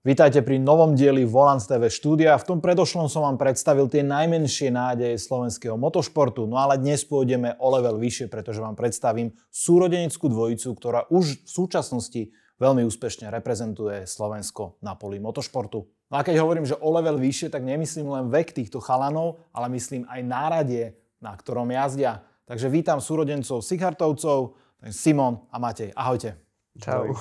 Vítajte pri novom dieli Volans TV štúdia. V tom predošlom som vám predstavil tie najmenšie nádeje slovenského motošportu, no ale dnes pôjdeme o level vyššie, pretože vám predstavím súrodeneckú dvojicu, ktorá už v súčasnosti veľmi úspešne reprezentuje Slovensko na poli motošportu. No a keď hovorím, že o level vyššie, tak nemyslím len vek týchto chalanov, ale myslím aj náradie, na ktorom jazdia. Takže vítam súrodencov Sighartovcov, Simon a Matej. Ahojte. Čau.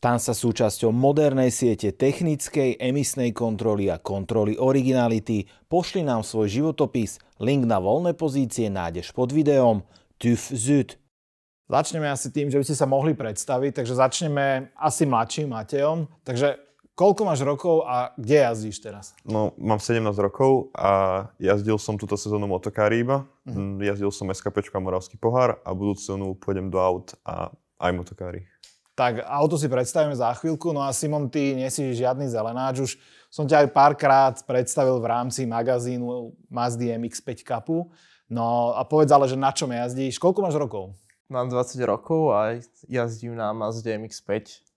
Stan sa súčasťou modernej siete technickej, emisnej kontroly a kontroly originality. Pošli nám svoj životopis, link na voľné pozície nájdeš pod videom. TÜV ZÜD. Začneme asi tým, že by ste sa mohli predstaviť, takže začneme asi mladším Mateom. Takže koľko máš rokov a kde jazdíš teraz? No, mám 17 rokov a jazdil som túto sezónu motokári iba. mm Jazdil som SKP a Moravský pohár a budúcu sezónu pôjdem do aut a aj motokári. Tak auto si predstavíme za chvíľku, no a Simon, ty si žiadny zelenáč, už som ťa aj párkrát predstavil v rámci magazínu Mazdy MX-5 Cupu. No a povedz ale, že na čom jazdíš, koľko máš rokov? Mám 20 rokov a jazdím na Mazde MX-5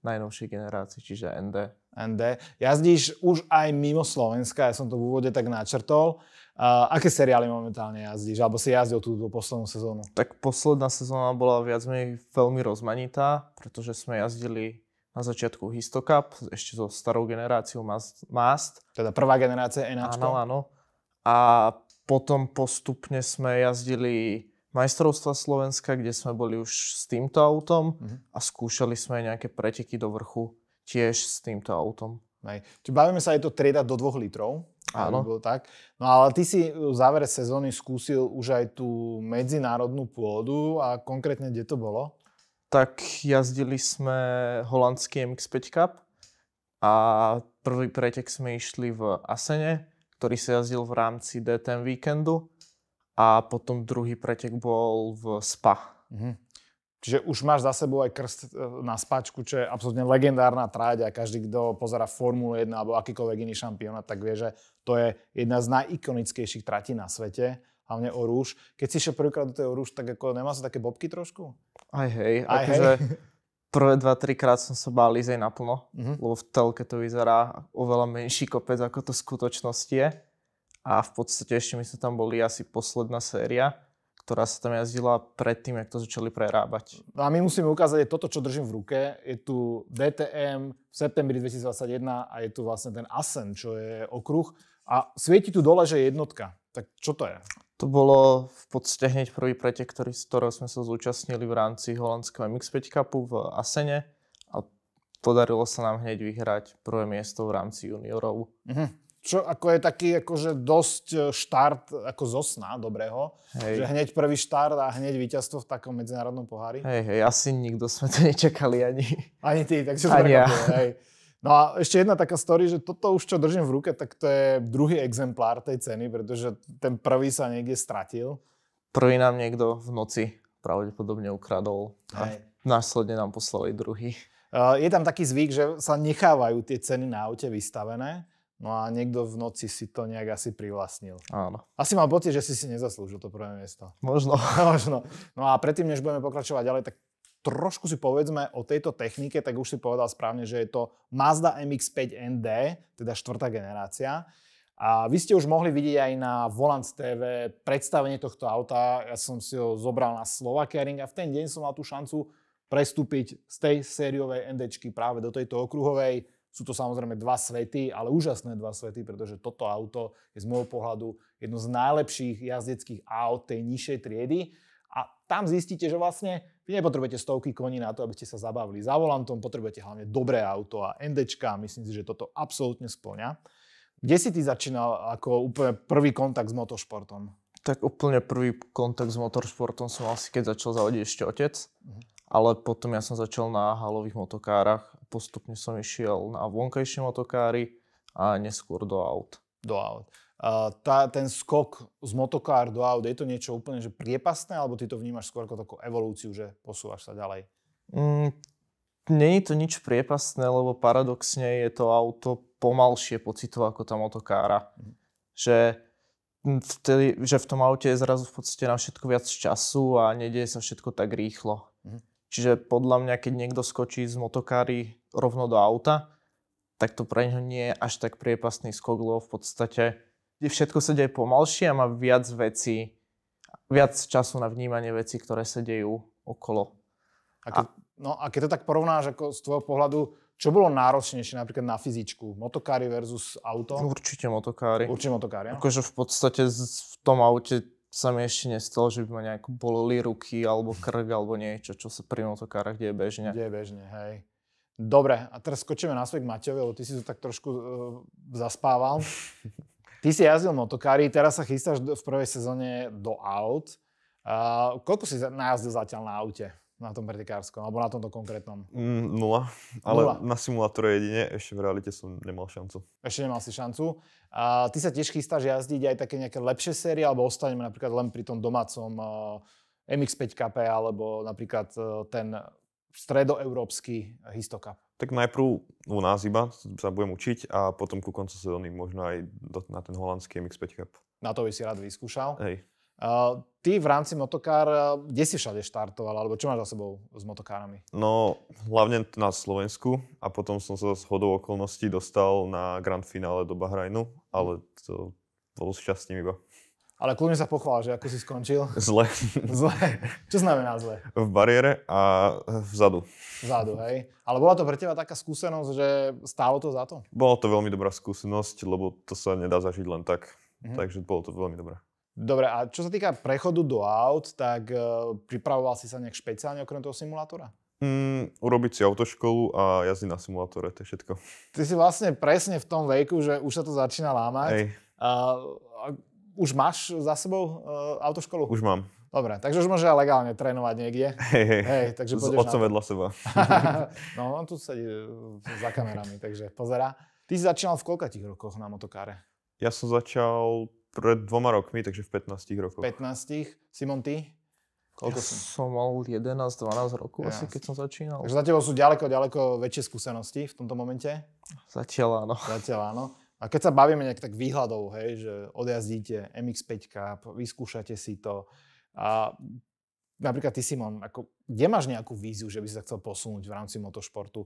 najnovšej generácii, čiže ND. ND. Jazdíš už aj mimo Slovenska, ja som to v úvode tak načrtol. Uh, aké seriály momentálne jazdíš? Alebo si jazdil tú, tú poslednú sezónu? Tak posledná sezóna bola viac menej veľmi rozmanitá, pretože sme jazdili na začiatku Histocup, ešte so starou generáciou Mast. Teda prvá generácia Enáčko. Áno, áno. A potom postupne sme jazdili majstrovstva Slovenska, kde sme boli už s týmto autom uh-huh. a skúšali sme nejaké preteky do vrchu tiež s týmto autom. Hej. Čiže bavíme sa, je to trieda do 2 litrov. Áno. Alebo tak. No ale ty si v závere sezóny skúsil už aj tú medzinárodnú pôdu a konkrétne kde to bolo? Tak jazdili sme holandský MX5 Cup a prvý pretek sme išli v Asene, ktorý sa jazdil v rámci DTM víkendu a potom druhý pretek bol v Spa. Mhm. Čiže už máš za sebou aj krst e, na spačku, čo je absolútne legendárna tráť a každý, kto pozera Formulu 1 alebo akýkoľvek iný šampionát, tak vie, že to je jedna z najikonickejších tratí na svete hlavne o rúž. Keď si šiel prvýkrát do tej rúž, tak ako nemá sa také bobky trošku? Aj hej, Aj akože prvé dva, trikrát som sa bál ísť aj naplno, uh-huh. lebo v telke to vyzerá oveľa menší kopec, ako to v skutočnosti je. A v podstate ešte my sme tam boli asi posledná séria ktorá sa tam jazdila predtým, ako to začali prerábať. No a my musíme ukázať, je toto, čo držím v ruke. Je tu DTM v septembri 2021 a je tu vlastne ten ASEN, čo je okruh. A svieti tu dole, že je jednotka. Tak čo to je? To bolo v podstate hneď prvý pretek, ktorý, z ktorého sme sa zúčastnili v rámci holandského MX5 Cupu v Asene. A podarilo sa nám hneď vyhrať prvé miesto v rámci juniorov. Mhm čo ako je taký akože dosť e, štart e, ako zo sna dobrého. Hej. Že hneď prvý štart a hneď víťazstvo v takom medzinárodnom pohári. Hej, hej, asi nikto sme to nečakali ani. Ani ty, tak si to ja. hej. No a ešte jedna taká story, že toto už, čo držím v ruke, tak to je druhý exemplár tej ceny, pretože ten prvý sa niekde stratil. Prvý nám niekto v noci pravdepodobne ukradol a následne nám aj druhý. E, je tam taký zvyk, že sa nechávajú tie ceny na aute vystavené No a niekto v noci si to nejak asi privlastnil. Áno. Asi mal pocit, že si si nezaslúžil to prvé miesto. Možno. Možno. No a predtým, než budeme pokračovať ďalej, tak trošku si povedzme o tejto technike, tak už si povedal správne, že je to Mazda MX-5 ND, teda štvrtá generácia. A vy ste už mohli vidieť aj na Volant TV predstavenie tohto auta. Ja som si ho zobral na Ring a v ten deň som mal tú šancu prestúpiť z tej sériovej ND práve do tejto okruhovej. Sú to samozrejme dva svety, ale úžasné dva svety, pretože toto auto je z môjho pohľadu jedno z najlepších jazdeckých aut tej nižšej triedy. A tam zistíte, že vlastne vy nepotrebujete stovky koní na to, aby ste sa zabavili za volantom, potrebujete hlavne dobré auto a NDčka, myslím si, že toto absolútne splňa. Kde si ty začínal ako úplne prvý kontakt s motošportom? Tak úplne prvý kontakt s motoršportom som asi keď začal zavodiť ešte otec. Mhm ale potom ja som začal na halových motokárach, postupne som išiel na vonkajšie motokáry a neskôr do aut. Do aut. tá, ten skok z motokár do aut, je to niečo úplne že priepasné, alebo ty to vnímaš skôr ako takú evolúciu, že posúvaš sa ďalej? Mm, Není to nič priepasné, lebo paradoxne je to auto pomalšie pocitovo ako tá motokára. Mm. Že, vtedy, že v tom aute je zrazu v podstate na všetko viac času a nedieje sa všetko tak rýchlo. Mm. Čiže podľa mňa, keď niekto skočí z motokári rovno do auta, tak to pre neho nie je až tak priepasný skok, lebo v podstate kde všetko sa deje pomalšie a má viac vecí, viac času na vnímanie veci, ktoré sa dejú okolo. A keď, a, no a keď to tak porovnáš ako z tvojho pohľadu, čo bolo náročnejšie napríklad na fyzičku? Motokári versus auto? Určite motokári. Určite motokári, ja? Akože v podstate v tom aute sa mi ešte nestalo, že by ma nejak bolili ruky alebo krk alebo niečo, čo sa pri motokárach deje bežne. Deje bežne, hej. Dobre, a teraz skočíme na k Maťovi, lebo ty si to tak trošku uh, zaspával. Ty si jazdil motokári, teraz sa chystáš v prvej sezóne do aut. Uh, koľko si najazdil zatiaľ na aute? na tom pretekárskom, alebo na tomto konkrétnom? Mm, nula, ale nula. na simulátore jedine, ešte v realite som nemal šancu. Ešte nemal si šancu. A ty sa tiež chystáš jazdiť aj také nejaké lepšie série, alebo ostaneme napríklad len pri tom domácom uh, e, MX-5 KP, alebo napríklad uh, ten stredoeurópsky histokap? Tak najprv u nás iba sa budem učiť a potom ku koncu sezóny možno aj do, na ten holandský MX5 Cup. Na to by si rád vyskúšal. Hej. Uh, ty v rámci Motokár, eh, kde si všade štartoval, alebo čo máš za sebou s motokárami? No, hlavne na Slovensku a potom som sa z hodou okolností dostal na grand finále do Bahrajnu, ale to bolo šťastím iba. Ale kľudne sa pochvál, že ako si skončil. Zle. zle. Čo znamená zle? V bariére a vzadu. Vzadu, hej. Ale bola to pre teba taká skúsenosť, že stálo to za to? Bola to veľmi dobrá skúsenosť, lebo to sa nedá zažiť len tak. Mm-hmm. Takže bolo to veľmi dobré. Dobre, a čo sa týka prechodu do aut, tak e, pripravoval si sa nejak špeciálne okrem toho simulátora? Mm, urobiť si autoškolu a jazdiť na simulátore, to je všetko. Ty si vlastne presne v tom veku, že už sa to začína lámať. Hej. a, už máš za sebou e, autoškolu? Už mám. Dobre, takže už môže legálne trénovať niekde. Hej, hej. hej takže S otcom vedľa seba. no, on tu sedí e, za kamerami, takže pozera. Ty si začínal v koľkatých rokoch na motokáre? Ja som začal pred dvoma rokmi, takže v 15 rokoch. 15. Simon, ty? Koľko ja som? som mal 11-12 rokov ja. asi, keď som začínal. Takže za tebou sú ďaleko, ďaleko väčšie skúsenosti v tomto momente? Zatiaľ áno. Zatiaľ áno. A keď sa bavíme nejak tak výhľadov, hej, že odjazdíte MX-5 Cup, vyskúšate si to. A napríklad ty, Simon, ako, kde máš nejakú víziu, že by si sa chcel posunúť v rámci motošportu?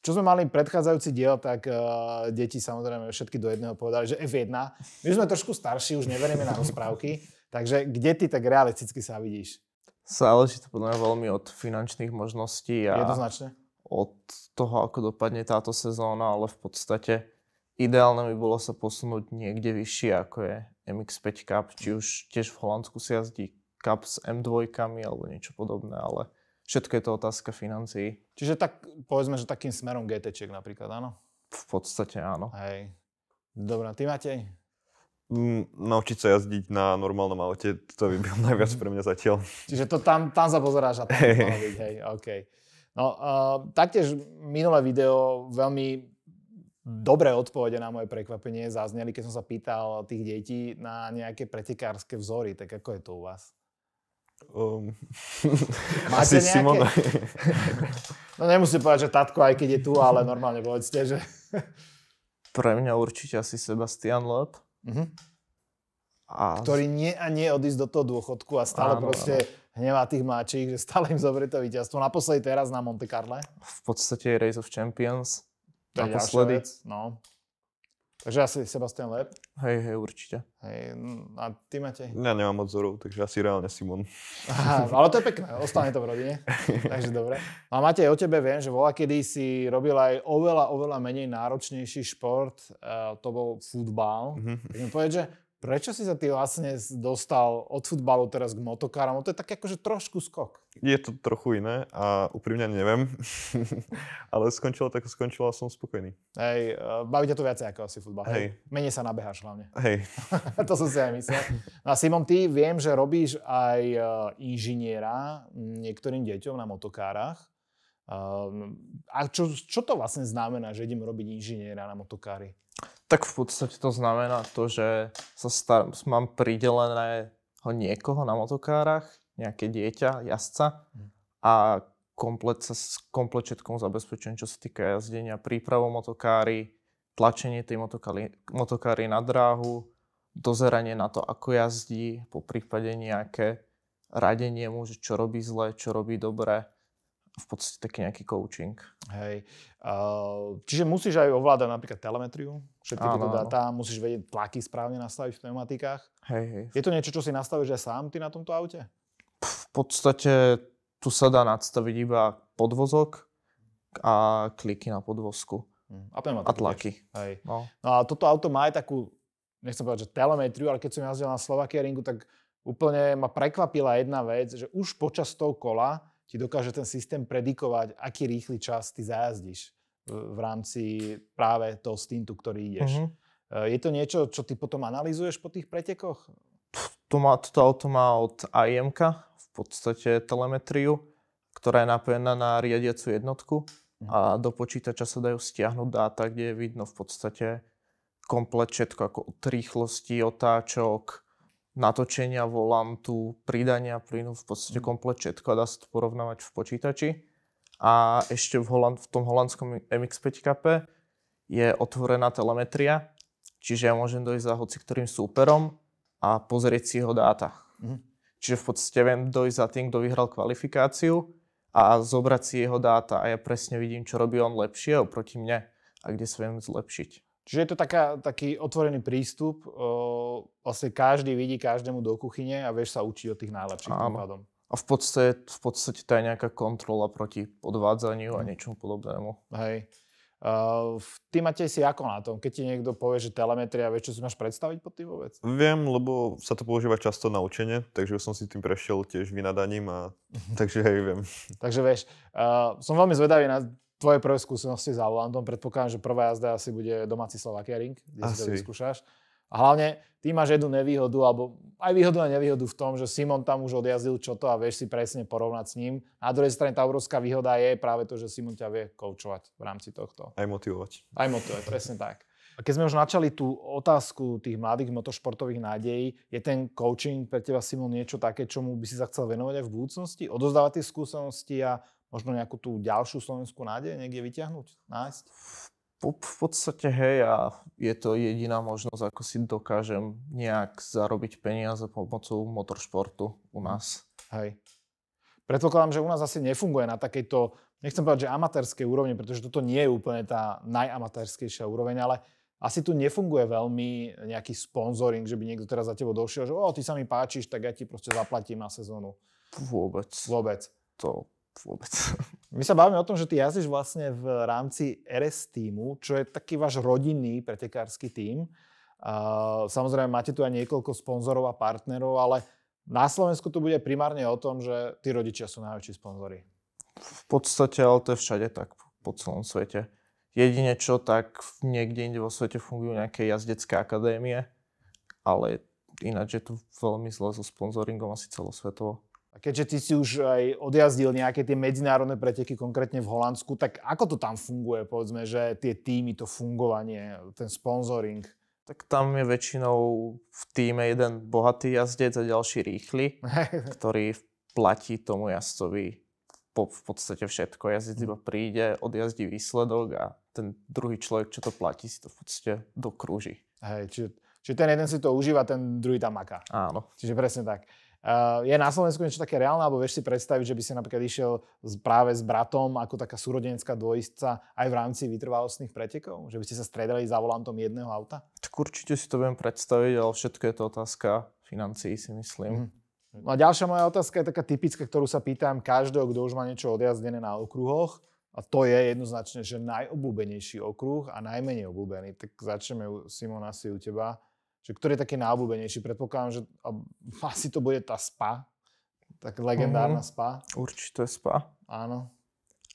Čo sme mali predchádzajúci diel, tak uh, deti samozrejme všetky do jedného povedali, že F1. My sme trošku starší, už neveríme na rozprávky, takže kde ty tak realisticky sa vidíš? Záleží to podľa mňa veľmi od finančných možností a Jednoznačne. od toho, ako dopadne táto sezóna, ale v podstate ideálne by bolo sa posunúť niekde vyššie, ako je MX5 Cup, či už tiež v Holandsku si jazdí Cup s M2 alebo niečo podobné, ale Všetko je to otázka financií. Čiže tak, povedzme, že takým smerom GT napríklad, áno? V podstate áno. Hej. Dobre, ty Matej? Mm, naučiť sa jazdiť na normálnom aute, to by bol najviac pre mňa zatiaľ. Čiže to tam, tam sa pozeráš a tam hey. byť, hej, OK. No, uh, taktiež minulé video veľmi dobré odpovede na moje prekvapenie zazneli, keď som sa pýtal tých detí na nejaké pretekárske vzory. Tak ako je to u vás? Um, Máte asi nejaké... Simona. no nemusím povedať, že tatko, aj keď je tu, ale normálne povedzte, že... Pre mňa určite asi Sebastian Loeb. Uh-huh. A... Ktorý nie a nie odísť do toho dôchodku a stále áno, proste áno. hnevá tých mláčik, že stále im zoberie to víťazstvo. Naposledy teraz na Monte Carlo. V podstate Race of Champions. To je naposledy. Vec, no. Takže asi Sebastian Leb? Hej, hej, určite. Hej, a ty máte? Ja nemám moc vzorov, takže asi reálne Simon. Aha, ale to je pekné, ostane to v rodine, takže dobre. No a máte o tebe viem, že bola kedy si robil aj oveľa, oveľa menej náročnejší šport, uh, to bol futbal. Mm-hmm. Tak mi povedz, že Prečo si sa ty vlastne dostal od futbalu teraz k motokárom? To je tak akože trošku skok. Je to trochu iné a úprimne neviem, ale skončilo tak, skončilo a som spokojný. Hej, e, baví ťa to viacej ako asi futbal. Hej. Menej sa nabeháš hlavne. Hej. to som si aj myslel. No a Simon, ty viem, že robíš aj e, inžiniera niektorým deťom na motokárach. Ehm, a čo, čo to vlastne znamená, že idem robiť inžiniera na motokári? Tak v podstate to znamená to, že sa star- mám prideleného niekoho na motokárach, nejaké dieťa, jazdca hm. a komplet sa komplet všetkom zabezpečujem, čo sa týka jazdenia, prípravu motokári, tlačenie tej motokári, motokári na dráhu, dozeranie na to, ako jazdí, po prípade nejaké radenie mu, že čo robí zle, čo robí dobre v podstate taký nejaký coaching. Hej. Uh, čiže musíš aj ovládať napríklad telemetriu, všetky tieto dáta, musíš vedieť tlaky správne nastaviť v pneumatikách. Hej, hej. Je to niečo, čo si nastavíš aj sám ty na tomto aute? V podstate tu sa dá nadstaviť iba podvozok a kliky na podvozku. Mhm. A A tlaky. Hej. No. no a toto auto má aj takú, nechcem povedať, že telemetriu, ale keď som jazdil na Slovakia ringu, tak úplne ma prekvapila jedna vec, že už počas toho kola ti dokáže ten systém predikovať, aký rýchly čas ty zajazdíš v rámci práve toho stintu, ktorý ideš. Mm-hmm. Je to niečo, čo ty potom analizuješ po tých pretekoch? To má, toto auto má od im v podstate telemetriu, ktorá je napojená na riadiacu jednotku mm-hmm. a mhm. do počítača sa dajú stiahnuť dáta, kde je vidno v podstate komplet všetko, ako od rýchlosti, otáčok, natočenia volantu, pridania plynu, v podstate mm. komplet všetko a dá sa to porovnávať v počítači. A ešte v, Holand, v tom holandskom MX-5 KP je otvorená telemetria, čiže ja môžem dojsť za hoci ktorým súperom a pozrieť si jeho dáta. Mhm. Čiže v podstate viem dojsť za tým, kto vyhral kvalifikáciu a zobrať si jeho dáta a ja presne vidím, čo robí on lepšie oproti mne a kde sa viem zlepšiť. Čiže je to taká, taký otvorený prístup. Vlastne každý vidí každému do kuchyne a vieš sa učiť od tých najlepších Áno. prípadom. A v podstate, v podstate tá je nejaká kontrola proti podvádzaniu a mhm. niečomu podobnému. Hej. Uh, ty máte si ako na tom, keď ti niekto povie, že telemetria, vieš, čo si máš predstaviť pod tým vôbec? Viem, lebo sa to používa často na učenie, takže som si tým prešiel tiež vynadaním a mhm. takže hej, viem. takže vieš, uh, som veľmi zvedavý na tvoje prvé skúsenosti za volantom. Predpokladám, že prvá jazda asi bude domáci Slovakia Ring, kde asi. si to vyskúšaš. A hlavne, ty máš jednu nevýhodu, alebo aj výhodu a nevýhodu v tom, že Simon tam už odjazdil čo to a vieš si presne porovnať s ním. na druhej strane tá obrovská výhoda je práve to, že Simon ťa vie koučovať v rámci tohto. Aj motivovať. Aj motivovať, presne tak. A keď sme už načali tú otázku tých mladých motošportových nádejí, je ten coaching pre teba, Simon, niečo také, čomu by si sa chcel venovať aj v budúcnosti? Odozdávať tie skúsenosti a možno nejakú tú ďalšiu slovenskú nádej niekde vyťahnuť, nájsť? V podstate hej a je to jediná možnosť, ako si dokážem nejak zarobiť peniaze pomocou motoršportu u mhm. nás. Hej. Predpokladám, že u nás asi nefunguje na takejto, nechcem povedať, že amatérskej úrovni, pretože toto nie je úplne tá najamatérskejšia úroveň, ale asi tu nefunguje veľmi nejaký sponzoring, že by niekto teraz za tebou došiel, že o, ty sa mi páčiš, tak ja ti proste zaplatím na sezónu. Vôbec. Vôbec. To vôbec. My sa bavíme o tom, že ty jazdíš vlastne v rámci RS týmu, čo je taký váš rodinný pretekársky tím. samozrejme, máte tu aj niekoľko sponzorov a partnerov, ale na Slovensku to bude primárne o tom, že tí rodičia sú najväčší sponzory. V podstate, ale to je všade tak po celom svete. Jedine čo, tak niekde inde vo svete fungujú nejaké jazdecké akadémie, ale ináč je tu veľmi zle so sponzoringom asi celosvetovo. A keďže ty si už aj odjazdil nejaké tie medzinárodné preteky, konkrétne v Holandsku, tak ako to tam funguje, povedzme, že tie týmy, to fungovanie, ten sponsoring? Tak tam je väčšinou v týme jeden bohatý jazdec a ďalší rýchly, ktorý platí tomu jazdcovi po, v podstate všetko. Jazdec iba príde, odjazdí výsledok a ten druhý človek, čo to platí, si to v podstate dokrúži. Hej, čiže, čiže ten jeden si to užíva, ten druhý tam maká. Áno. Čiže presne tak. Eh, je na Slovensku niečo také reálne, alebo vieš si predstaviť, že by si napríklad išiel práve s bratom ako taká súrodenecká dvojistca aj v rámci vytrvalostných pretekov? Že by ste sa stredali za volantom jedného auta? Tak určite si to viem predstaviť, ale všetko je to otázka financií, si myslím. Mm. No a ďalšia moja otázka je taká typická, ktorú sa pýtam každého, kto už má niečo odjazdené na okruhoch. A to je jednoznačne, že najobľúbenejší okruh a najmenej obľúbený. Tak začneme, Simon, asi u teba. Čiže ktorý je taký náobľúbenejší? Predpokladám, že asi to bude tá spa. Tak legendárna mm-hmm. spa. Určite spa. Áno.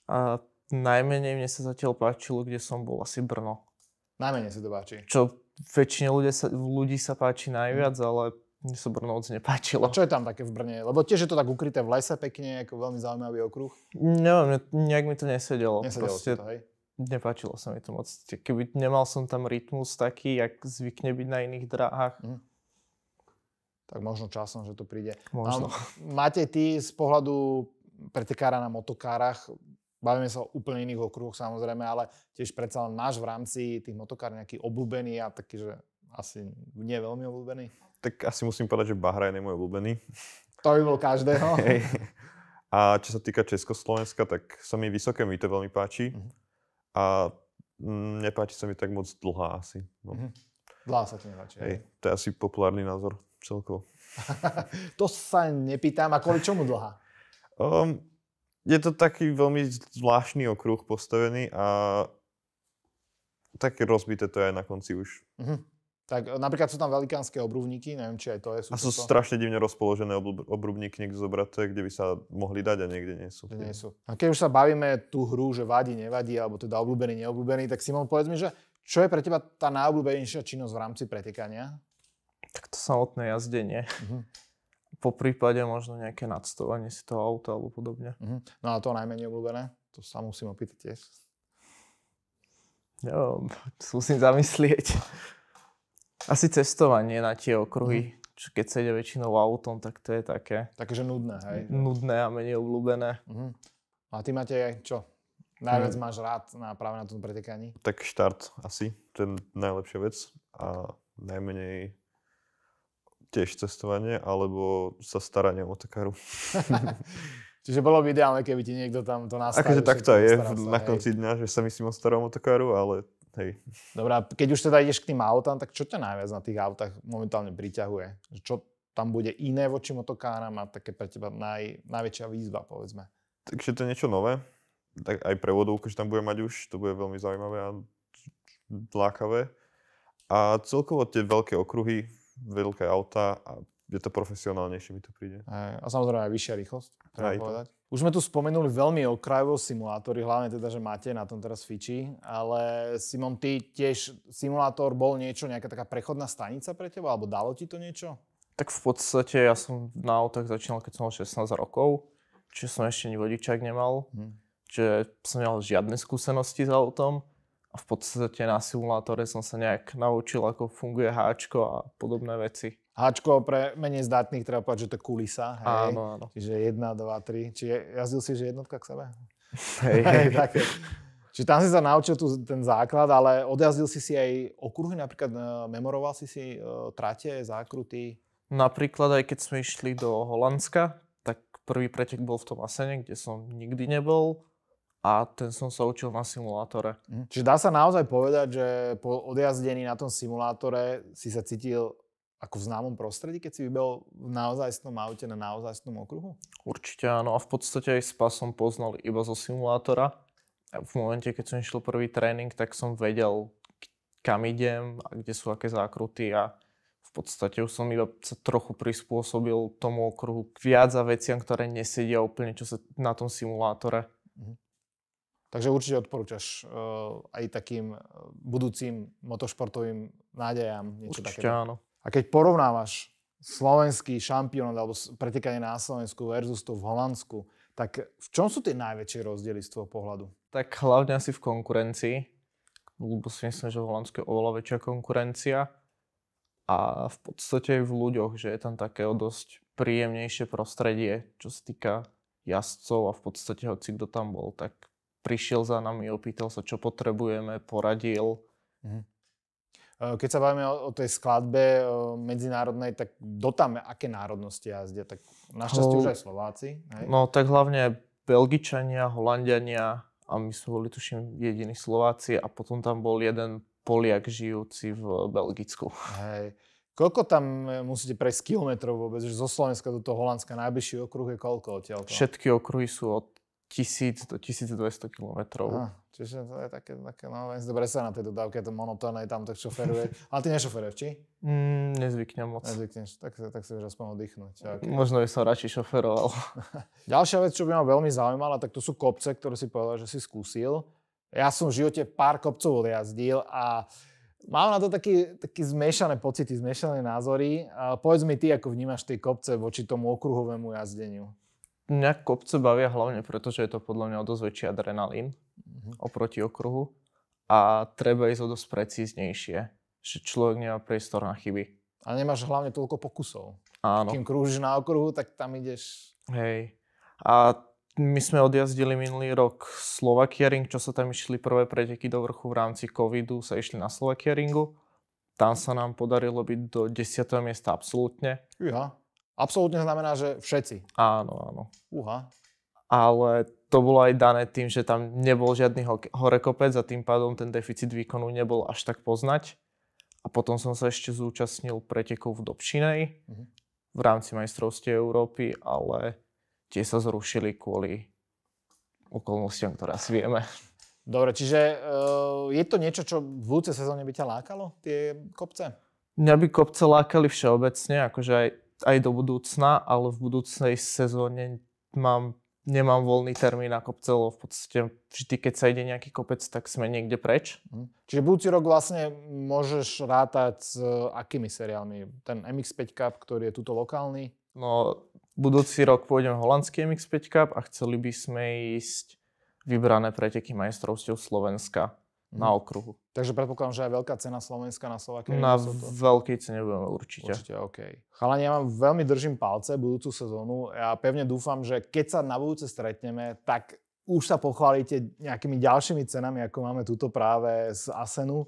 A najmenej mne sa zatiaľ páčilo, kde som bol, asi Brno. Najmenej sa to páči. Čo väčšine ľudí sa, ľudí sa páči najviac, mm. ale mne sa Brno moc nepáčilo. A čo je tam také v Brne? Lebo tiež je to tak ukryté v lese pekne, ako veľmi zaujímavý okruh. Neviem, nejak mi to nesedelo. Nesedelo Proste, to, hej? Nepáčilo sa mi to moc. Keby nemal som tam rytmus taký, jak zvykne byť na iných dráhach. Mm. Tak možno časom, že to príde. Možno. A máte ty z pohľadu pretekára na motokárach, bavíme sa o úplne iných okruhoch samozrejme, ale tiež predsa len máš v rámci tých motokár nejaký obľúbený a taký, že asi nie veľmi obľúbený? Tak asi musím povedať, že Bahrajn je môj obľúbený. To by bol každého. A čo sa týka Československa, tak sa mi Vysoké Mýto veľmi páči. Mm-hmm a mm, nepáči sa mi tak moc dlhá asi. No. Mm-hmm. Dlhá sa ti nepáči. Hej, to je asi populárny názor celkovo. to sa nepýtam, a kvôli čomu dlhá? Um, je to taký veľmi zvláštny okruh postavený a také rozbité to je aj na konci už. Mm-hmm. Tak e, napríklad sú tam velikánske obrubníky, neviem, či aj to je. Sú a sú to... strašne divne rozpoložené obrub, obrubníky niekde zobraté, kde by sa mohli dať a niekde nie sú. nie sú. A keď už sa bavíme tú hru, že vadí, nevadí, alebo teda obľúbený, neobľúbený, tak Simon, povedz mi, že čo je pre teba tá najobľúbenejšia činnosť v rámci pretekania? Tak to samotné jazdenie. Uh-huh. Po prípade možno nejaké nadstovanie si toho auta alebo podobne. Uh-huh. No a to najmenej obľúbené? To sa musím opýtať tiež. Jo, musím zamyslieť. Asi cestovanie na tie okruhy. Mm. Čo keď sa ide väčšinou autom, tak to je také... Takže nudné, hej? Nudné a menej obľúbené. Mm. A ty máte aj čo? Najviac mm. máš rád na, práve na tom pretekaní? Tak štart asi, to je najlepšia vec. A najmenej tiež cestovanie, alebo sa staranie o tekaru. Čiže bolo by ideálne, keby ti niekto tam to nastavil. Akože takto je na konci dňa, že sa myslím o starom otokáru, ale Hej. Dobrá, keď už teda ideš k tým autám, tak čo ťa najviac na tých autách momentálne priťahuje? Čo tam bude iné voči motokáram a také pre teba naj, najväčšia výzva, povedzme? Takže to je niečo nové. Tak aj prevodovku, že tam bude mať už, to bude veľmi zaujímavé a lákavé. A celkovo tie veľké okruhy, veľké auta a je to profesionálnejšie, mi to príde. A samozrejme aj vyššia rýchlosť, treba aj povedať. To. Už sme tu spomenuli veľmi okrajovo simulátory, hlavne teda, že máte na tom teraz fiči, ale Simon, ty tiež simulátor bol niečo, nejaká taká prechodná stanica pre teba, alebo dalo ti to niečo? Tak v podstate ja som na autách začínal, keď som mal 16 rokov, čiže som ešte ani vodičák nemal, čiže mhm. som nemal žiadne skúsenosti s autom a v podstate na simulátore som sa nejak naučil, ako funguje háčko a podobné veci. Háčko pre menej zdatných, treba povedať, že to je kulisa. Hej? Áno, áno. Čiže jedna, dva, tri. Čiže jazdil si, že jednotka k sebe? Hej, hej. také. Čiže tam si sa naučil tu, ten základ, ale odjazdil si si aj okruhy, napríklad e, memoroval si si uh, trate, zákruty? Napríklad aj keď sme išli do Holandska, tak prvý pretek bol v tom Asene, kde som nikdy nebol a ten som sa učil na simulátore. Mhm. Čiže dá sa naozaj povedať, že po odjazdení na tom simulátore si sa cítil ako v známom prostredí, keď si vybehol v naozajstnom aute na naozajstnom okruhu? Určite áno a v podstate aj spa som poznal iba zo simulátora. V momente, keď som išiel prvý tréning, tak som vedel, kam idem a kde sú aké zákruty a v podstate už som iba sa trochu prispôsobil tomu okruhu viac a veciam, ktoré nesedia úplne čo sa na tom simulátore. Mhm. Takže určite odporúčaš uh, aj takým eh, budúcim motošportovým nádejam niečo určite také. áno. A keď porovnávaš slovenský šampionát alebo pretekanie na Slovensku versus to v Holandsku, tak v čom sú tie najväčšie rozdiely z tvojho pohľadu? Tak hlavne asi v konkurencii, lebo si myslím, že v Holandsku je oveľa väčšia konkurencia a v podstate aj v ľuďoch, že je tam také dosť príjemnejšie prostredie, čo sa týka jazdcov a v podstate hoci kto tam bol, tak prišiel za nami, opýtal sa, čo potrebujeme, poradil. Mhm. Eh, keď sa bavíme o, tej skladbe eh, medzinárodnej, tak dotáme, aké národnosti jazdia? Tak našťastie no, už aj Slováci. Hej? No tak hlavne Belgičania, Holandiania a my sme boli tuším jediní Slováci a potom tam bol jeden Poliak žijúci v Belgicku. Hej. Koľko tam eh, musíte prejsť kilometrov vôbec? Že zo Slovenska do toho Holandska najbližší okruh je koľko odtiaľto? Všetky okruhy sú od 1200 kilometrov. Ah, čiže to je také, také no, veľmi dobre sa na tej dodávke, to monotónne tam tak šoferuje. Ale ty nešoferuješ, či? Mm, nezvyknem moc. Nezvykneš, tak, tak si vieš aspoň oddychnúť. Okay. Možno by som radšej šoferoval. Ďalšia vec, čo by ma veľmi zaujímala, tak to sú kopce, ktoré si povedal, že si skúsil. Ja som v živote pár kopcov odjazdil a Mám na to taký, taký zmiešané pocity, zmiešané názory. A povedz mi ty, ako vnímaš tie kopce voči tomu okruhovému jazdeniu. Mňa kopce bavia hlavne, pretože je to podľa mňa o dosť väčší adrenalín mm-hmm. oproti okruhu a treba ísť o dosť precíznejšie, že človek nemá priestor na chyby. A nemáš hlavne toľko pokusov. Áno. Kým krúžiš na okruhu, tak tam ideš. Hej. A my sme odjazdili minulý rok Slovakia Ring, čo sa tam išli prvé preteky do vrchu v rámci covidu, sa išli na Slovakia Ringu. Tam sa nám podarilo byť do 10. miesta absolútne. Ja. Absolútne znamená, že všetci. Áno, áno. Uha. Ale to bolo aj dané tým, že tam nebol žiadny horekopec a tým pádom ten deficit výkonu nebol až tak poznať. A potom som sa ešte zúčastnil pretekov v Dobšinej uh-huh. v rámci majstrovstie Európy, ale tie sa zrušili kvôli okolnostiam, ktoré asi vieme. Dobre, čiže uh, je to niečo, čo v budúcej sezóne by ťa lákalo, tie kopce? Mňa by kopce lákali všeobecne, akože aj aj do budúcna, ale v budúcnej sezóne mám, nemám voľný termín na kopce, lebo v podstate vždy, keď sa ide nejaký kopec, tak sme niekde preč. Hm. Čiže budúci rok vlastne môžeš rátať s eh, akými seriálmi? Ten MX5 Cup, ktorý je tuto lokálny? No, budúci rok pôjdem holandský MX5 Cup a chceli by sme ísť vybrané preteky majstrovstiev Slovenska mm. na okruhu. Takže predpokladám, že aj veľká cena Slovenska na Slovakia. Na veľkej cene budeme určite. Určite, OK. Chalani, ja vám veľmi držím palce budúcu sezónu. Ja pevne dúfam, že keď sa na budúce stretneme, tak už sa pochválite nejakými ďalšími cenami, ako máme túto práve z Asenu.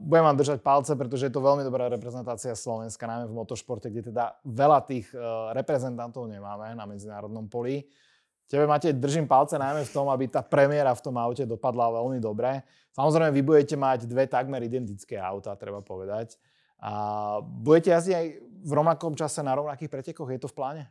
Budem vám držať palce, pretože je to veľmi dobrá reprezentácia Slovenska, najmä v motošporte, kde teda veľa tých eh, reprezentantov nemáme na medzinárodnom poli. Tebe, máte držím palce najmä v tom, aby tá premiéra v tom aute dopadla veľmi dobre. Samozrejme, vy budete mať dve takmer identické auta, treba povedať. A budete jazdiť aj v rovnakom čase na rovnakých pretekoch? Je to v pláne?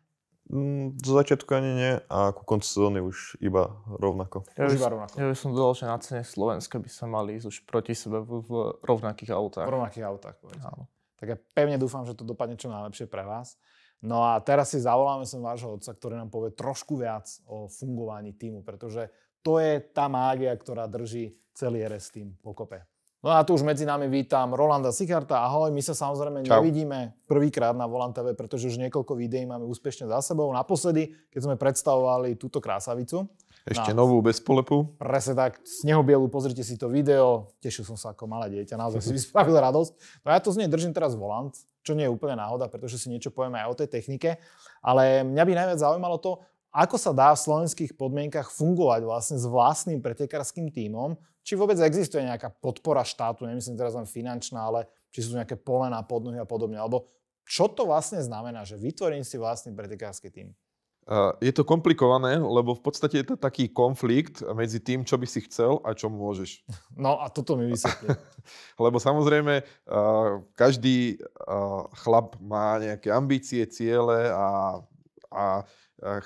Mm, zo začiatku ani nie a ku koncu sezóny už iba rovnako. Ja už iba rovnako. Ja by som dodal, že na cene Slovenska by sa mali ísť už proti sebe v, v rovnakých autách. V rovnakých autách, povedzme. Áno. Tak ja pevne dúfam, že to dopadne čo najlepšie pre vás. No a teraz si zavoláme sem vášho otca, ktorý nám povie trošku viac o fungovaní týmu, pretože to je tá mágia, ktorá drží celý RS tým pokope. No a tu už medzi nami vítam Rolanda Sicharta. Ahoj, my sa samozrejme Čau. nevidíme prvýkrát na Volant TV, pretože už niekoľko videí máme úspešne za sebou. Naposledy, keď sme predstavovali túto krásavicu. Ešte na... novú, bez polepu. Presne tak, snehobielu, pozrite si to video. Tešil som sa ako malé dieťa, naozaj si vyspravil radosť. No ja to z nej držím teraz volant, čo nie je úplne náhoda, pretože si niečo povieme aj o tej technike. Ale mňa by najviac zaujímalo to, ako sa dá v slovenských podmienkach fungovať vlastne s vlastným pretekárským tímom, či vôbec existuje nejaká podpora štátu, nemyslím teraz len finančná, ale či sú nejaké polená, podnohy a podobne, alebo čo to vlastne znamená, že vytvorím si vlastný pretekársky tím? Je to komplikované, lebo v podstate je to taký konflikt medzi tým, čo by si chcel a čo môžeš. No a toto mi vysvetlí. lebo samozrejme, každý chlap má nejaké ambície, ciele a, a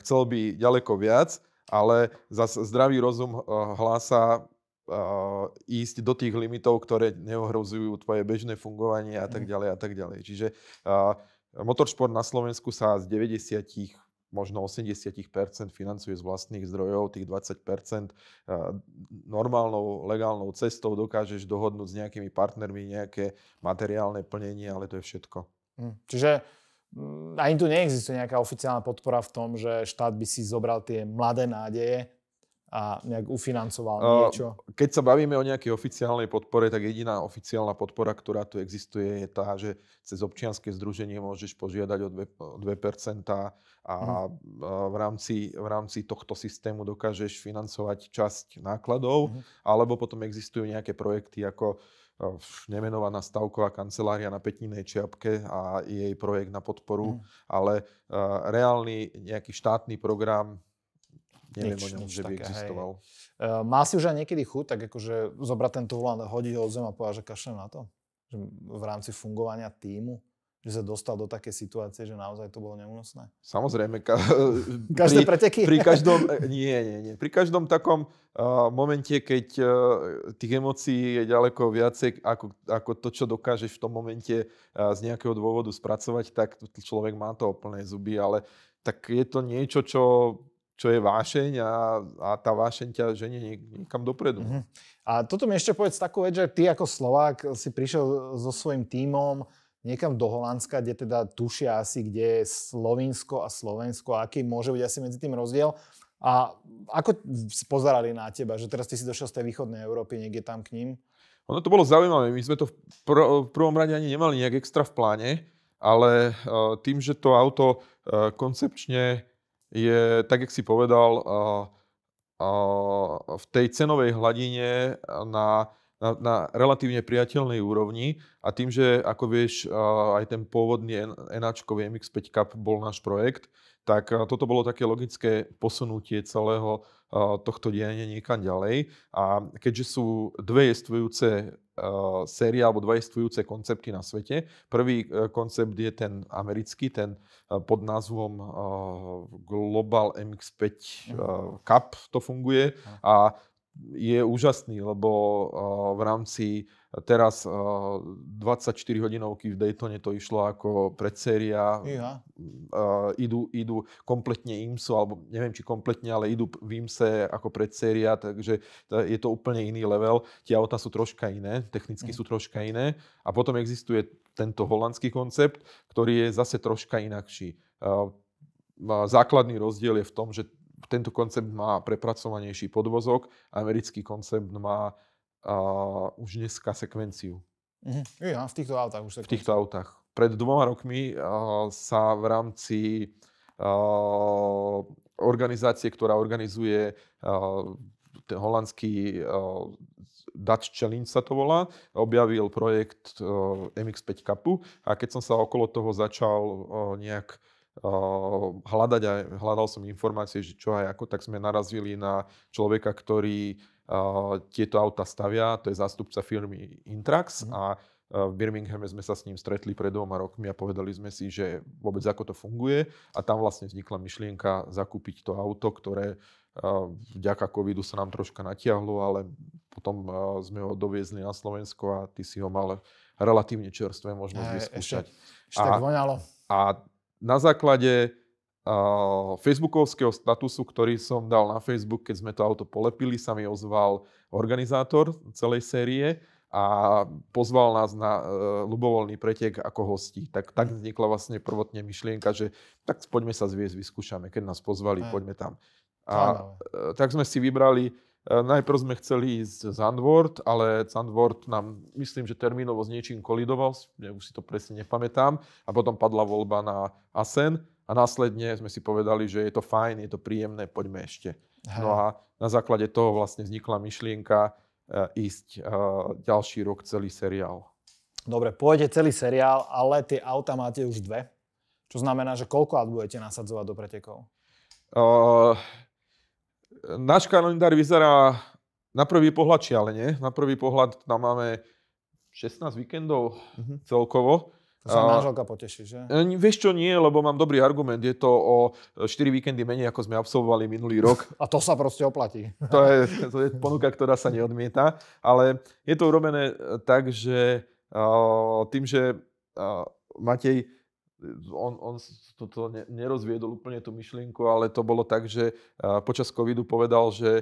chcel by ďaleko viac, ale za zdravý rozum hlása ísť do tých limitov, ktoré neohrozujú tvoje bežné fungovanie a tak mhm. ďalej a tak ďalej. Čiže motorsport na Slovensku sa z 90 možno 80% financuje z vlastných zdrojov, tých 20% normálnou, legálnou cestou dokážeš dohodnúť s nejakými partnermi nejaké materiálne plnenie, ale to je všetko. Hm. Čiže hm, ani tu neexistuje nejaká oficiálna podpora v tom, že štát by si zobral tie mladé nádeje a nejak ufinancoval niečo? Keď sa bavíme o nejakej oficiálnej podpore, tak jediná oficiálna podpora, ktorá tu existuje, je tá, že cez občianske združenie môžeš požiadať o 2%, mhm. a v, rámci, v rámci tohto systému dokážeš financovať časť nákladov, mhm. alebo potom existujú nejaké projekty ako e, nemenovaná stavková kancelária na Petninej čiapke a jej projekt na podporu, mm. ale uh, reálny nejaký štátny program Neviem nič, o ňom, nič že by také, existoval. Hej. Ehm, má si už aj niekedy chuť, tak akože zobrať ten volant, hodiť ho od zem a povedať, že kašlem na to? Že v rámci fungovania týmu? že sa dostal do také situácie, že naozaj to bolo neúnosné? Samozrejme. Ka- Každé pri, preteky? Pri každom, e, nie, nie, nie. Pri každom takom uh, momente, keď uh, tých emócií je ďaleko viacej ako, ako to, čo dokážeš v tom momente uh, z nejakého dôvodu spracovať, tak človek má to plné zuby, ale tak je to niečo, čo čo je vášeň a, a tá vášeň ťa ženie niekam dopredu. Uh-huh. A toto mi ešte povedz takú vec, že ty ako Slovák si prišiel so svojím tímom niekam do Holandska, kde teda tušia asi, kde je Slovinsko a Slovensko, a aký môže byť asi medzi tým rozdiel. A ako pozerali na teba, že teraz ty si došiel z tej východnej Európy niekde tam k ním? Ono to bolo zaujímavé. My sme to v, pr- v prvom rade ani nemali nejak extra v pláne, ale uh, tým, že to auto uh, koncepčne je, tak jak si povedal, v tej cenovej hladine na, na, na relatívne priateľnej úrovni a tým, že ako vieš, aj ten pôvodný enačkový MX5 Cup bol náš projekt, tak toto bolo také logické posunutie celého tohto diania niekam ďalej. A keďže sú dve jestvujúce série alebo dva jestvujúce koncepty na svete, prvý e, koncept je ten americký, ten e, pod názvom e, Global MX5 mhm. Cup to funguje mhm. a je úžasný, lebo v rámci Teraz 24 eh, hodinovky v Daytone to išlo ako predséria. Uh, idú, idú kompletne IMSO, alebo neviem či kompletne, ale idú v IMSe ako predséria, takže je to úplne iný level. Tie auta sú troška iné, technicky mm. sú troška iné. A potom existuje tento holandský koncept, ktorý je zase troška inakší. Uh, základný rozdiel je v tom, že tento koncept má prepracovanejší podvozok, americký koncept má uh, už dneska sekvenciu. Mhm. Ja, v týchto autách už sekvenciu. V týchto autách. Pred dvoma rokmi uh, sa v rámci uh, organizácie, ktorá organizuje uh, ten holandský uh, Dutch Challenge sa to volá, objavil projekt uh, MX5 Cupu a keď som sa okolo toho začal uh, nejak uh, hľadať a hľadal som informácie, že čo aj ako, tak sme narazili na človeka, ktorý tieto auta stavia, to je zástupca firmy Intrax mm. a v Birminghame sme sa s ním stretli pred dvoma rokmi a povedali sme si, že vôbec ako to funguje a tam vlastne vznikla myšlienka zakúpiť to auto, ktoré vďaka covidu sa nám troška natiahlo, ale potom sme ho doviezli na Slovensko a ty si ho mal relatívne čerstvé možnosť vyskúšať. Ešte, ešte a, voňalo. A na základe facebookovského statusu, ktorý som dal na Facebook, keď sme to auto polepili, sa mi ozval organizátor celej série a pozval nás na e, ľubovoľný pretek ako hostí. Tak, tak mhm. vznikla vlastne prvotne myšlienka, že tak poďme sa zviesť, vyskúšame. Keď nás pozvali, Aj. Mhm. poďme tam. A e, tak sme si vybrali Eh, najprv sme chceli ísť Zandvoort, ale Zandvoort nám, myslím, že termínovo s niečím kolidoval, ja už si to presne nepamätám, a potom padla voľba na Asen a následne sme si povedali, že je to fajn, je to príjemné, poďme ešte. Hej. No a na základe toho vlastne vznikla myšlienka eh, ísť eh, ďalší rok celý seriál. Dobre, pôjde celý seriál, ale tie auta máte už dve. Čo znamená, že koľko aut budete nasadzovať do pretekov? Uh, náš kalendár vyzerá na prvý pohľad šialene. Na prvý pohľad tam máme 16 víkendov mm-hmm. celkovo. To sa manželka poteší, že? Vieš čo, nie, lebo mám dobrý argument. Je to o 4 víkendy menej, ako sme absolvovali minulý rok. A to sa proste oplatí. To je, to je ponuka, ktorá sa neodmieta. Ale je to urobené eh, tak, že eh, tým, že eh, Matej on, on to, to nerozviedol úplne tú myšlienku, ale to bolo tak, že počas covidu povedal, že e,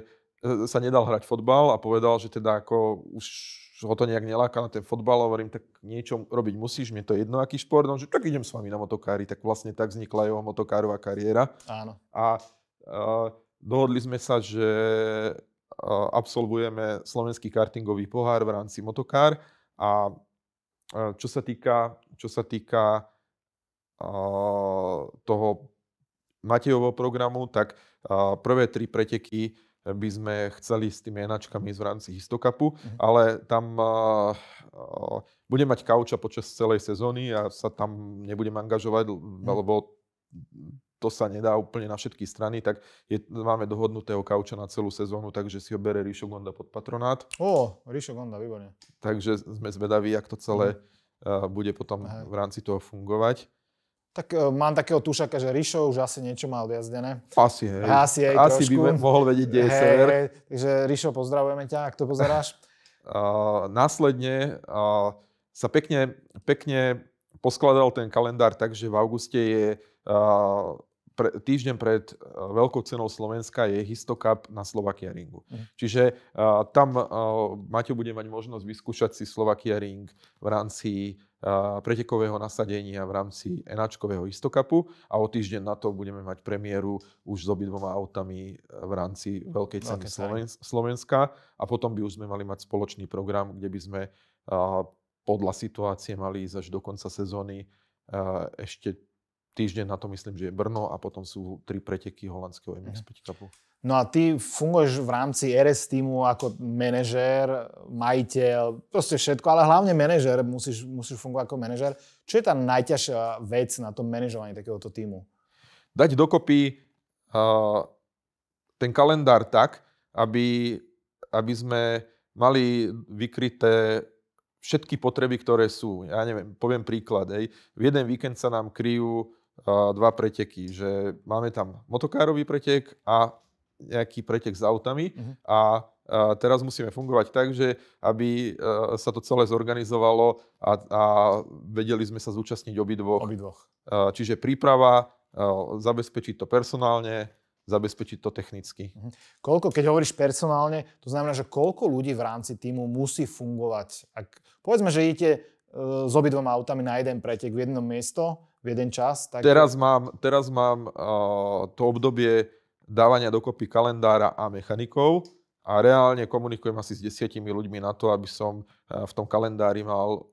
sa nedal hrať fotbal a povedal, že teda ako už ho to nejak neláka na ten fotbal, hovorím, tak niečo robiť musíš, mne to je jedno, aký šport, on že tak idem s vami na motokári, tak vlastne tak vznikla jeho motokárová kariéra. Áno. A, a dohodli sme sa, že absolvujeme slovenský kartingový pohár v rámci motokár a čo sa týka, čo sa týka toho Matejovho programu, tak prvé tri preteky by sme chceli s tými enačkami v rámci histokapu, mm-hmm. ale tam bude budem mať kauča počas celej sezóny a sa tam nebudem angažovať, mhm. lebo to sa nedá úplne na všetky strany, tak je, máme dohodnutého kauča na celú sezónu, takže si ho bere Ríšo Gonda pod patronát. Ó, Ríšo Gonda, výborne. Takže sme zvedaví, jak to celé mm bude potom Aha. v rámci toho fungovať. Tak e, mám takého tušaka, že Rišo už asi niečo má odjazdené. Asi, hej. Asi, hej, asi by mohol vedieť, kde je sever. takže Rišo, pozdravujeme ťa, ak to pozeráš. uh, následne uh, sa pekne, pekne poskladal ten kalendár tak, že v auguste je uh, pre, týždeň pred e, veľkou cenou Slovenska je Histocup na Slovakia Ringu. Mhm. Čiže uh, tam uh, Maťo bude mať možnosť vyskúšať si Slovakia Ring v rámci uh, pretekového nasadenia, v rámci enačkového Histocupu a o týždeň na to budeme mať premiéru už s obidvoma autami v rámci veľkej ceny okay, Sloven- Slovenska a potom by už sme mali mať spoločný program, kde by sme uh, podľa situácie mali ísť až do konca sezóny ešte týždeň na to myslím, že je Brno a potom sú tri preteky holandského MX5 mhm. Cupu. No a ty funguješ v rámci RS týmu ako manažér, majiteľ, proste všetko, ale hlavne manažér, musíš, musíš fungovať ako manažér. Čo je tá najťažšia vec na tom manažovaní takéhoto týmu? Dať dokopy uh, ten kalendár tak, aby, aby sme mali vykryté všetky potreby, ktoré sú. Ja neviem, poviem príklad. Ej. V jeden víkend sa nám kryjú dva preteky, že máme tam motokárový pretek a nejaký pretek s autami uh-huh. a teraz musíme fungovať tak, že aby e, sa to celé zorganizovalo a, a vedeli sme sa zúčastniť obidvoch. obidvoch. E, čiže príprava, e, zabezpečiť to personálne, zabezpečiť to technicky. Mhm. Koľko, keď hovoríš personálne, to znamená, že koľko ľudí v rámci týmu musí fungovať? Ak, povedzme, že idete s obidvoma autami na jeden pretek v jedno miesto v jeden čas. Tak... Teraz mám, teraz mám uh, to obdobie dávania dokopy kalendára a mechanikov a reálne komunikujem asi s desiatimi ľuďmi na to, aby som uh, v tom kalendári mal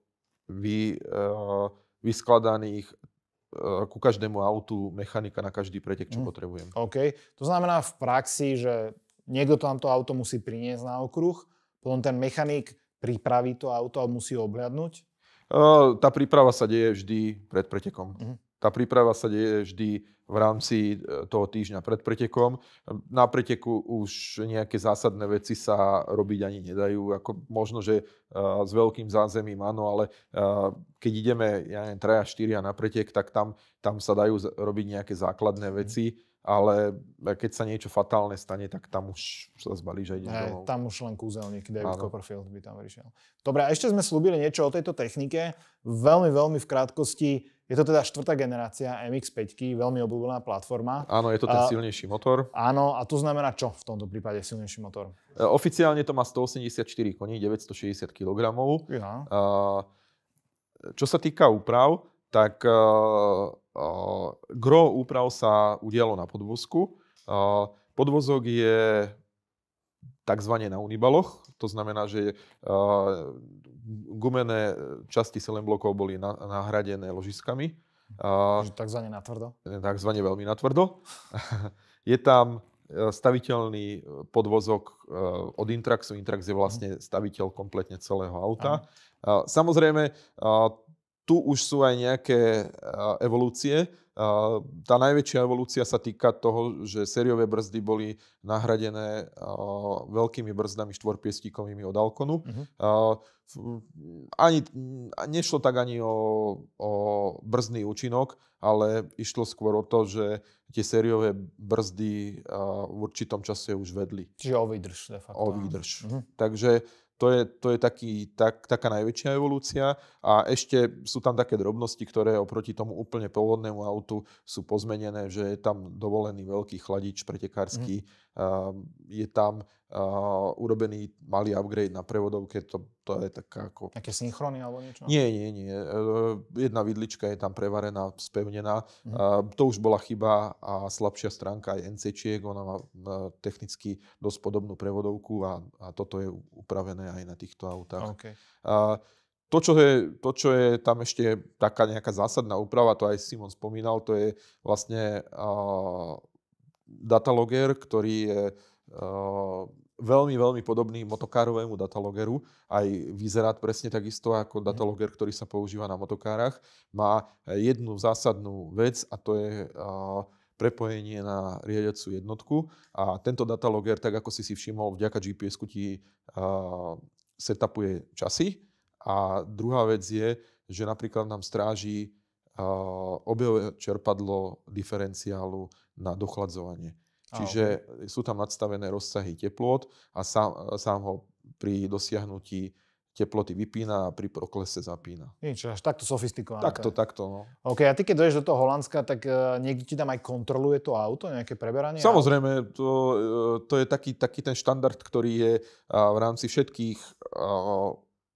vy, uh, vyskladaných uh, ku každému autu mechanika na každý pretek, čo mm. potrebujem. OK. To znamená v praxi, že niekto to to auto musí priniesť na okruh, potom ten mechanik pripraví to auto a musí obliadnúť? Tá príprava sa deje vždy pred pretekom. Mm-hmm. Tá príprava sa deje vždy v rámci e, toho týždňa pred pretekom. Na preteku už nejaké zásadné veci sa robiť ani nedajú. Ako možno, že e, s veľkým zázemím áno, ale e, keď ideme, ja neviem, 3 a 4 na pretek, tak tam, tam sa dajú robiť nejaké základné mhm. veci. Mm ale keď sa niečo fatálne stane, tak tam už sa zbalí, že ideš domov. Tam už len kúzelník David ano. Copperfield by tam vyšiel. Dobre, a ešte sme slúbili niečo o tejto technike. Veľmi, veľmi v krátkosti. Je to teda štvrtá generácia MX-5, veľmi obľúbená platforma. Áno, je to ten a, silnejší motor. Áno, a to znamená čo v tomto prípade silnejší motor? E, oficiálne to má 184 koní, 960 kg. Ja. čo sa týka úprav, tak e, Eh, gro úprav sa udialo na podvozku. Eh, podvozok je tzv. na unibaloch, to znamená, že eh, gumené časti selen blokov boli nahradené ložiskami. Takzvané tvrdo? Takzvané veľmi natvrdo. je tam staviteľný podvozok od Intraxu. Intrax je vlastne mhm. staviteľ kompletne celého auta. Aj. Samozrejme, tu už sú aj nejaké eh, evolúcie. Eh, tá najväčšia evolúcia sa týka toho, že sériové brzdy boli nahradené eh, veľkými brzdami štvorpiestíkovými od Alconu. Uh-huh. Ani, nešlo tak ani o, o brzdný účinok, ale išlo skôr o to, že tie sériové brzdy v určitom čase už vedli. Čiže o výdrž. De facto. O výdrž. Uh-huh. Takže to je, to je taký, tak, taká najväčšia evolúcia a ešte sú tam také drobnosti, ktoré oproti tomu úplne pôvodnému autu sú pozmenené, že je tam dovolený veľký chladič pretekársky mm. Ehm, je tam eh, urobený malý upgrade na prevodovke, to, to je taká ako... Nejaké synchrony alebo niečo? Nie, nie, nie. Eh, jedna vidlička je tam prevarená, spevnená. Mhm. Ehm, to už bola chyba a slabšia stránka je NC-čiek, ona má eh, technicky dosť podobnú prevodovku a, a toto je upravené aj na týchto autách. Okay. A, ehm, to čo, je, to, čo je tam ešte taká nejaká zásadná úprava, to aj Simon spomínal, to je vlastne dataloger, ktorý je eh, veľmi, veľmi podobný motokárovému datalogeru. Aj vyzerá presne takisto ako mhm. dataloger, ktorý sa používa na motokárach. Má eh, jednu zásadnú vec a to je eh, prepojenie na riadiacu jednotku. A tento dataloger, tak ako si si všimol, vďaka GPS-ku ti setupuje časy. A druhá vec je, že napríklad nám stráži objavuje čerpadlo diferenciálu na dochladzovanie. Čiže okay. sú tam nadstavené rozsahy teplot a sám, sám ho pri dosiahnutí teploty vypína a pri proklese zapína. Nič, až takto sofistikované. Takto, takto, no. OK, a ty keď dojdeš do toho Holandska, tak uh, niekde ti tam aj kontroluje to auto, nejaké preberanie? Samozrejme, to, e, to je taký, taký ten štandard, ktorý je uh, v rámci všetkých uh,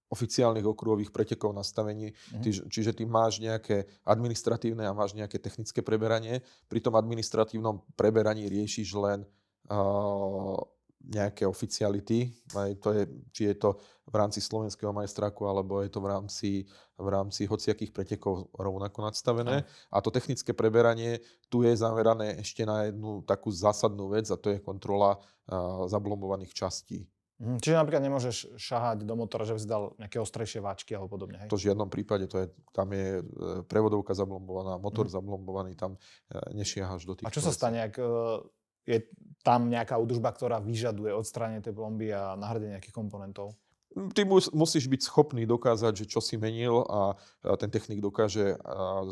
oficiálnych okruhových pretekov nastavení, mhm. ty, čiže ty máš nejaké administratívne a máš nejaké technické preberanie. Pri tom administratívnom preberaní riešiš len uh, nejaké oficiality, aj to je, či je to v rámci slovenského majstraku, alebo je to v rámci, v rámci hociakých pretekov rovnako nadstavené. Aj. A to technické preberanie tu je zamerané ešte na jednu takú zásadnú vec a to je kontrola uh, zablombovaných častí Mhm, čiže napríklad nemôžeš šahať do motora, že by si dal nejaké ostrejšie váčky alebo podobne. Hej? To v žiadnom prípade, to je, tam je e, prevodovka zablombovaná, motor mhm. zablombovaný, tam e, nešiahaš do tých... A čo sa stane, ak e, je tam nejaká údržba, ktorá vyžaduje odstránenie tej plomby a nahradenie nejakých komponentov? Mm, ty musíš byť schopný dokázať, že čo si menil a ten technik dokáže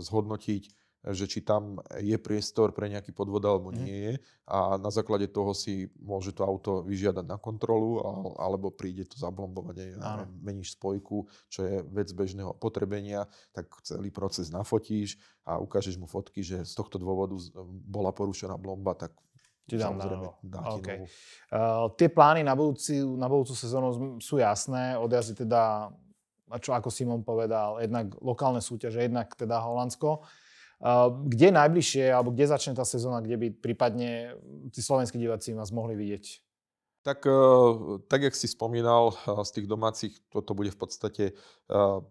zhodnotiť že či tam je priestor pre nejaký podvod alebo mhm. nie je a na základe toho si môže to auto vyžiadať na kontrolu alebo príde to zablombovanie, ja meníš spojku, čo je vec bežného potrebenia, tak celý proces nafotíš a ukážeš mu fotky, že z tohto dôvodu bola porušená blomba, tak ti dám na novo. Dá ti okay. novú. Uh, tie plány na, budúci, na budúcu sezónu sú jasné. Odjazdy teda, čo ako Simon povedal, jednak lokálne súťaže, jednak teda Holandsko. Ehm, kde najbližšie, alebo kde začne tá sezóna, kde by prípadne tí slovenskí diváci vás mohli vidieť? Tak, ehm, tak jak si spomínal, ehm, z tých domácich toto bude v podstate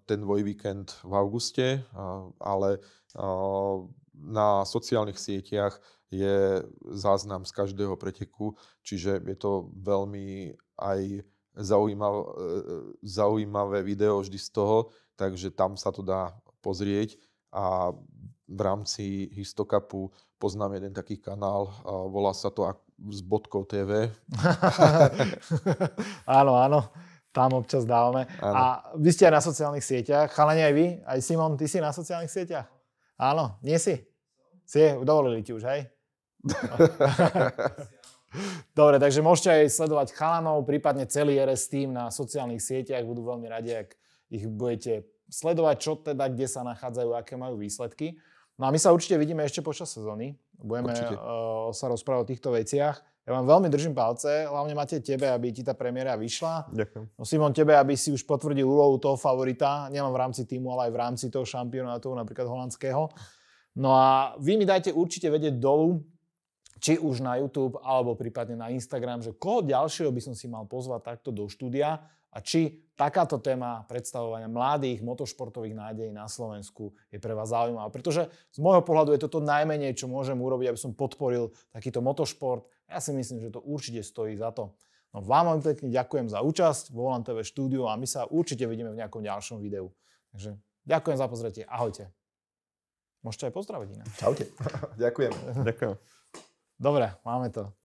ten víkend v auguste, ale na sociálnych sieťach je záznam z každého preteku, čiže je to veľmi aj zaujímavé, e, e, zaujímavé video vždy z toho, takže tam sa to dá pozrieť a v rámci Histokapu poznám jeden taký kanál, volá sa to s bodkou TV. áno, áno, tam občas dávame. Áno. A vy ste aj na sociálnych sieťach, chalani aj vy, aj Simon, ty si na sociálnych sieťach? Áno, nie si? Si, dovolili ti už, hej? Dobre, takže môžete aj sledovať chalanov, prípadne celý RS tým na sociálnych sieťach. Budú veľmi radi, ak ich budete sledovať, čo teda, kde sa nachádzajú, aké majú výsledky. No a my sa určite vidíme ešte počas sezóny. Budeme uh, sa rozprávať o týchto veciach. Ja vám veľmi držím palce, hlavne máte tebe, aby ti tá premiéra vyšla. Ďakujem. No Simon, tebe, aby si už potvrdil úlohu toho favorita, nielen v rámci týmu, ale aj v rámci toho šampionátu, napríklad holandského. No a vy mi dajte určite vedieť dolu, či už na YouTube, alebo prípadne na Instagram, že koho ďalšieho by som si mal pozvať takto do štúdia a či takáto téma predstavovania mladých motošportových nádejí na Slovensku je pre vás zaujímavá. Pretože z môjho pohľadu je toto najmenej, čo môžem urobiť, aby som podporil takýto motošport. Ja si myslím, že to určite stojí za to. No vám veľmi pekne ďakujem za účasť vo Volant TV štúdiu a my sa určite vidíme v nejakom ďalšom videu. Takže ďakujem za pozretie. Ahojte. Môžete aj pozdraviť inak. Čaute. ďakujem. Ďakujem. Dobre, máme to.